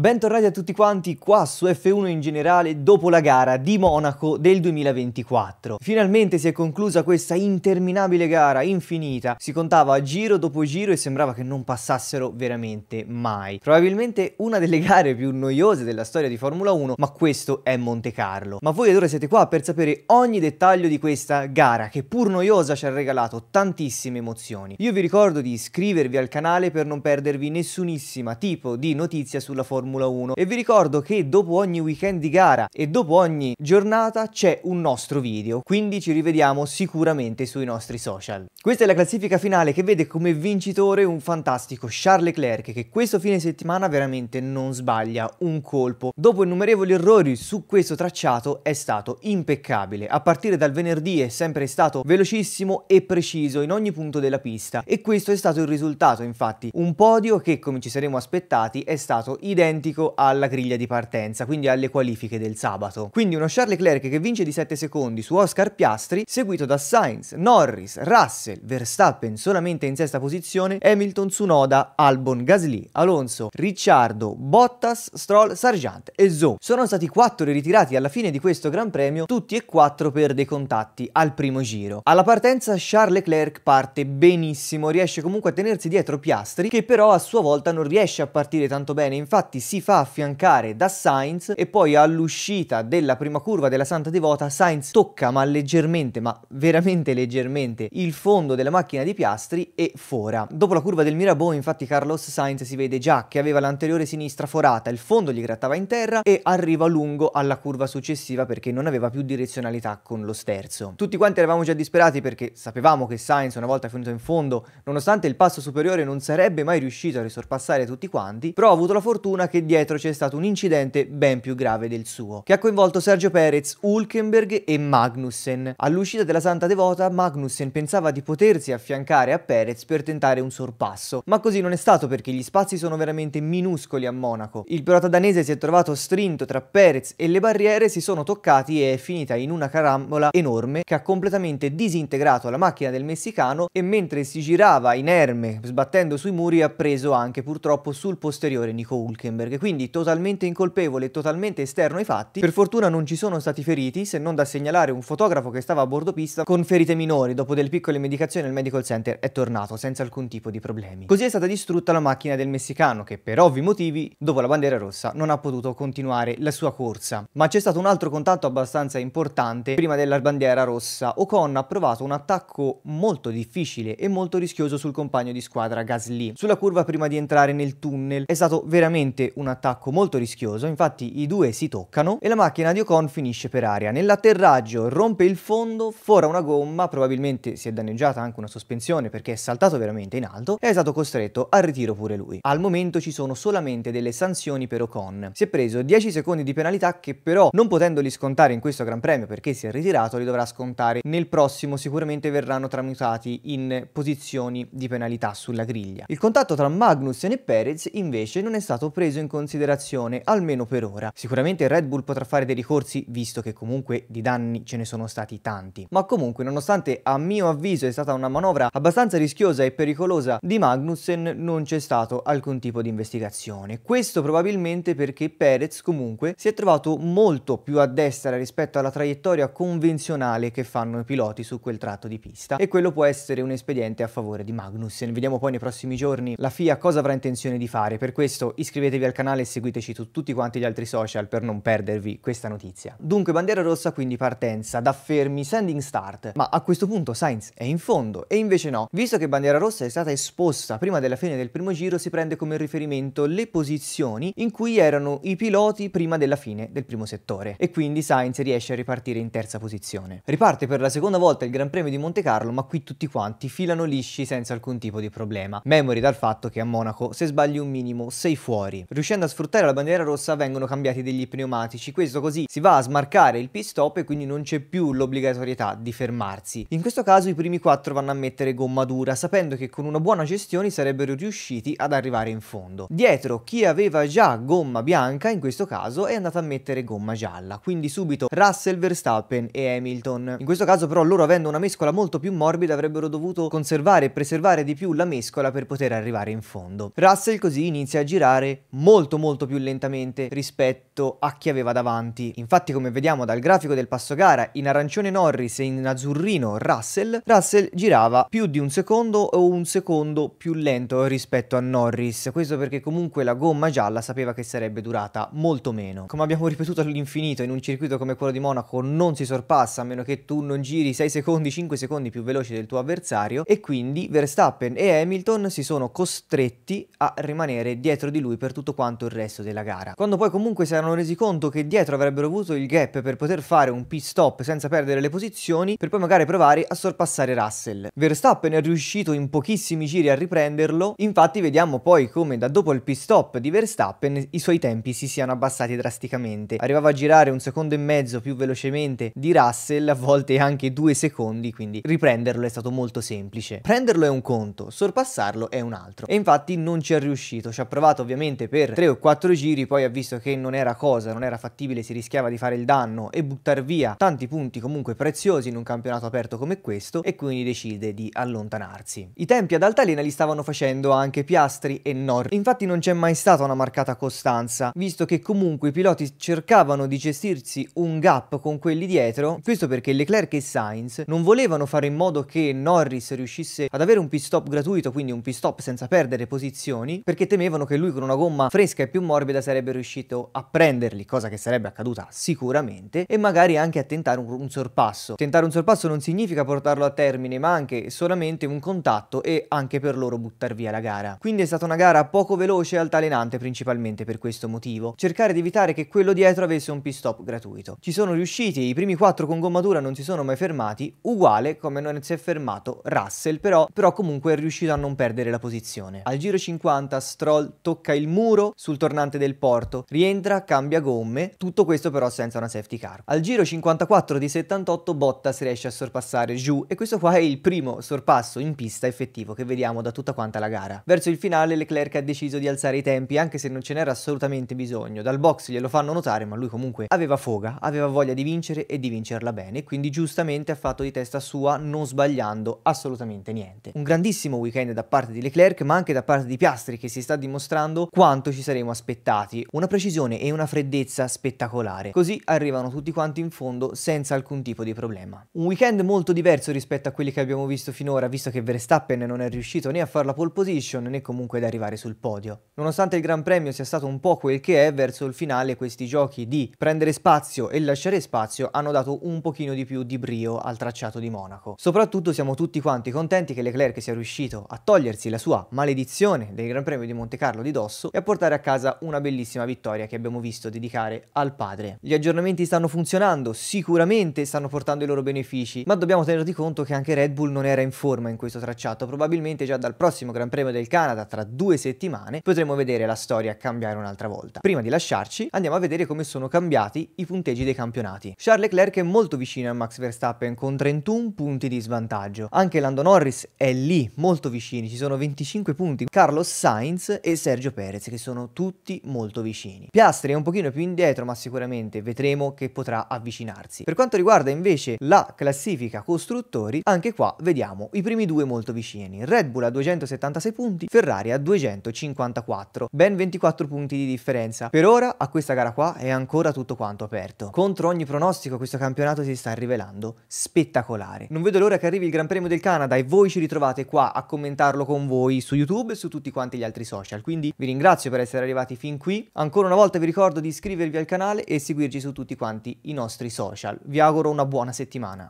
Bentornati a tutti quanti qua su F1 in generale dopo la gara di Monaco del 2024. Finalmente si è conclusa questa interminabile gara infinita, si contava giro dopo giro e sembrava che non passassero veramente mai. Probabilmente una delle gare più noiose della storia di Formula 1, ma questo è Monte Carlo. Ma voi ora siete qua per sapere ogni dettaglio di questa gara che pur noiosa ci ha regalato tantissime emozioni. Io vi ricordo di iscrivervi al canale per non perdervi nessunissima tipo di notizia sulla Formula 1 Formula 1 e vi ricordo che dopo ogni weekend di gara e dopo ogni giornata c'è un nostro video, quindi ci rivediamo sicuramente sui nostri social. Questa è la classifica finale che vede come vincitore un fantastico Charles Leclerc che questo fine settimana veramente non sbaglia un colpo. Dopo innumerevoli errori su questo tracciato è stato impeccabile, a partire dal venerdì è sempre stato velocissimo e preciso in ogni punto della pista e questo è stato il risultato infatti, un podio che come ci saremmo aspettati è stato identico identico alla griglia di partenza, quindi alle qualifiche del sabato. Quindi uno Charles Leclerc che vince di 7 secondi su Oscar Piastri, seguito da Sainz, Norris, Russell, Verstappen solamente in sesta posizione, Hamilton, Tsunoda, Albon, Gasly, Alonso, Ricciardo, Bottas, Stroll, Sargent e Zoe. Sono stati 4 ritirati alla fine di questo Gran Premio, tutti e 4 per dei contatti al primo giro. Alla partenza Charles Leclerc parte benissimo, riesce comunque a tenersi dietro Piastri, che però a sua volta non riesce a partire tanto bene, infatti infatti si fa affiancare da Sainz e poi all'uscita della prima curva della Santa Devota Sainz tocca ma leggermente, ma veramente leggermente, il fondo della macchina di Piastri e fora. Dopo la curva del Mirabeau infatti Carlos Sainz si vede già che aveva l'anteriore sinistra forata, il fondo gli grattava in terra e arriva lungo alla curva successiva perché non aveva più direzionalità con lo sterzo. Tutti quanti eravamo già disperati perché sapevamo che Sainz una volta finito in fondo, nonostante il passo superiore non sarebbe mai riuscito a risorpassare tutti quanti, però ha avuto la fortuna che dietro c'è stato un incidente ben più grave del suo, che ha coinvolto Sergio Perez, Hulkenberg e Magnussen. All'uscita della Santa Devota, Magnussen pensava di potersi affiancare a Perez per tentare un sorpasso, ma così non è stato perché gli spazi sono veramente minuscoli a Monaco. Il pilota danese si è trovato strinto tra Perez e le barriere, si sono toccati e è finita in una carambola enorme che ha completamente disintegrato la macchina del messicano e mentre si girava inerme, sbattendo sui muri, ha preso anche purtroppo sul posteriore Nico Hulkenberg. Lemberg, quindi totalmente incolpevole e totalmente esterno ai fatti. Per fortuna non ci sono stati feriti, se non da segnalare un fotografo che stava a bordo pista con ferite minori. Dopo delle piccole medicazioni al medical center è tornato senza alcun tipo di problemi. Così è stata distrutta la macchina del messicano che per ovvi motivi, dopo la bandiera rossa, non ha potuto continuare la sua corsa. Ma c'è stato un altro contatto abbastanza importante prima della bandiera rossa. Ocon ha provato un attacco molto difficile e molto rischioso sul compagno di squadra Gasly. Sulla curva prima di entrare nel tunnel è stato veramente un attacco molto rischioso, infatti i due si toccano e la macchina di Ocon finisce per aria. Nell'atterraggio rompe il fondo, fora una gomma, probabilmente si è danneggiata anche una sospensione perché è saltato veramente in alto e è stato costretto al ritiro pure lui. Al momento ci sono solamente delle sanzioni per Ocon. Si è preso 10 secondi di penalità che però non potendoli scontare in questo Gran Premio perché si è ritirato li dovrà scontare nel prossimo sicuramente verranno tramutati in posizioni di penalità sulla griglia. Il contatto tra Magnussen e Perez invece non è stato preso preso in considerazione, almeno per ora. Sicuramente Red Bull potrà fare dei ricorsi, visto che comunque di danni ce ne sono stati tanti. Ma comunque, nonostante a mio avviso è stata una manovra abbastanza rischiosa e pericolosa, di Magnussen non c'è stato alcun tipo di investigazione. Questo probabilmente perché Perez comunque si è trovato molto più a destra rispetto alla traiettoria convenzionale che fanno i piloti su quel tratto di pista e quello può essere un espediente a favore di Magnussen. Vediamo poi nei prossimi giorni la FIA cosa avrà intenzione di fare, per questo iscrivetevi al del canale e seguiteci su tutti quanti gli altri social per non perdervi questa notizia. Dunque bandiera rossa quindi partenza da fermi sending start, ma a questo punto Sainz è in fondo e invece no, visto che bandiera rossa è stata esposta prima della fine del primo giro si prende come riferimento le posizioni in cui erano i piloti prima della fine del primo settore e quindi Sainz riesce a ripartire in terza posizione. Riparte per la seconda volta il Gran Premio di Monte Carlo ma qui tutti quanti filano lisci senza alcun tipo di problema, memori dal fatto che a Monaco se sbagli un minimo sei fuori riuscendo a sfruttare la bandiera rossa vengono cambiati degli pneumatici, questo così si va a smarcare il pit stop e quindi non c'è più l'obbligatorietà di fermarsi. In questo caso i primi quattro vanno a mettere gomma dura, sapendo che con una buona gestione sarebbero riusciti ad arrivare in fondo. Dietro chi aveva già gomma bianca in questo caso è andato a mettere gomma gialla, quindi subito Russell Verstappen e Hamilton. In questo caso però loro avendo una mescola molto più morbida avrebbero dovuto conservare e preservare di più la mescola per poter arrivare in fondo. Russell così inizia a girare molto molto molto più lentamente rispetto a chi aveva davanti. Infatti come vediamo dal grafico del passo gara in arancione Norris e in azzurrino Russell, Russell girava più di un secondo o un secondo più lento rispetto a Norris, questo perché comunque la gomma gialla sapeva che sarebbe durata molto meno. Come abbiamo ripetuto all'infinito in un circuito come quello di Monaco non si sorpassa a meno che tu non giri 6 secondi, 5 secondi più veloce del tuo avversario e quindi Verstappen e Hamilton si sono costretti a rimanere dietro di lui per tutto tutto quanto il resto della gara. Quando poi comunque si erano resi conto che dietro avrebbero avuto il gap per poter fare un pit stop senza perdere le posizioni, per poi magari provare a sorpassare Russell. Verstappen è riuscito in pochissimi giri a riprenderlo, infatti vediamo poi come da dopo il pit stop di Verstappen i suoi tempi si siano abbassati drasticamente. Arrivava a girare un secondo e mezzo più velocemente di Russell, a volte anche due secondi, quindi riprenderlo è stato molto semplice. Prenderlo è un conto, sorpassarlo è un altro. E infatti non ci è riuscito, ci ha provato ovviamente per per 3 o 4 giri, poi ha visto che non era cosa, non era fattibile, si rischiava di fare il danno e buttare via tanti punti comunque preziosi in un campionato aperto come questo e quindi decide di allontanarsi. I tempi ad altalena li stavano facendo anche Piastri e Norris, infatti non c'è mai stata una marcata costanza, visto che comunque i piloti cercavano di gestirsi un gap con quelli dietro, questo perché Leclerc e Sainz non volevano fare in modo che Norris riuscisse ad avere un pit stop gratuito, quindi un pit stop senza perdere posizioni, perché temevano che lui con una gomma fresca e più morbida sarebbe riuscito a prenderli, cosa che sarebbe accaduta sicuramente, e magari anche a tentare un, un sorpasso. Tentare un sorpasso non significa portarlo a termine, ma anche solamente un contatto e anche per loro buttare via la gara. Quindi è stata una gara poco veloce e altalenante principalmente per questo motivo, cercare di evitare che quello dietro avesse un pit stop gratuito. Ci sono riusciti, i primi quattro con gommatura non si sono mai fermati, uguale come non si è fermato Russell, però, però comunque è riuscito a non perdere la posizione. Al giro 50 Stroll tocca il muro duro sul tornante del porto, rientra, cambia gomme, tutto questo però senza una safety car. Al giro 54 di 78 Bottas riesce a sorpassare giù e questo qua è il primo sorpasso in pista effettivo che vediamo da tutta quanta la gara. Verso il finale Leclerc ha deciso di alzare i tempi anche se non ce n'era assolutamente bisogno, dal box glielo fanno notare ma lui comunque aveva foga, aveva voglia di vincere e di vincerla bene, quindi giustamente ha fatto di testa sua non sbagliando assolutamente niente. Un grandissimo weekend da parte di Leclerc ma anche da parte di Piastri che si sta dimostrando quanto quanto ci saremmo aspettati, una precisione e una freddezza spettacolare, così arrivano tutti quanti in fondo senza alcun tipo di problema. Un weekend molto diverso rispetto a quelli che abbiamo visto finora, visto che Verstappen non è riuscito né a fare la pole position né comunque ad arrivare sul podio. Nonostante il Gran Premio sia stato un po' quel che è, verso il finale questi giochi di prendere spazio e lasciare spazio hanno dato un pochino di più di brio al tracciato di Monaco. Soprattutto siamo tutti quanti contenti che Leclerc sia riuscito a togliersi la sua maledizione del Gran Premio di Monte Carlo di dosso e a portare portare a casa una bellissima vittoria che abbiamo visto dedicare al padre. Gli aggiornamenti stanno funzionando, sicuramente stanno portando i loro benefici, ma dobbiamo tenerti conto che anche Red Bull non era in forma in questo tracciato, probabilmente già dal prossimo Gran Premio del Canada tra due settimane potremo vedere la storia cambiare un'altra volta. Prima di lasciarci andiamo a vedere come sono cambiati i punteggi dei campionati. Charles Leclerc è molto vicino a Max Verstappen con 31 punti di svantaggio, anche Lando Norris è lì molto vicini, ci sono 25 punti, Carlos Sainz e Sergio Perez che sono sono tutti molto vicini. Piastri è un pochino più indietro ma sicuramente vedremo che potrà avvicinarsi. Per quanto riguarda invece la classifica costruttori, anche qua vediamo i primi due molto vicini. Red Bull a 276 punti, Ferrari a 254, ben 24 punti di differenza. Per ora a questa gara qua è ancora tutto quanto aperto. Contro ogni pronostico questo campionato si sta rivelando spettacolare. Non vedo l'ora che arrivi il Gran Premio del Canada e voi ci ritrovate qua a commentarlo con voi su YouTube e su tutti quanti gli altri social. Quindi vi ringrazio per per essere arrivati fin qui. Ancora una volta vi ricordo di iscrivervi al canale e seguirci su tutti quanti i nostri social. Vi auguro una buona settimana.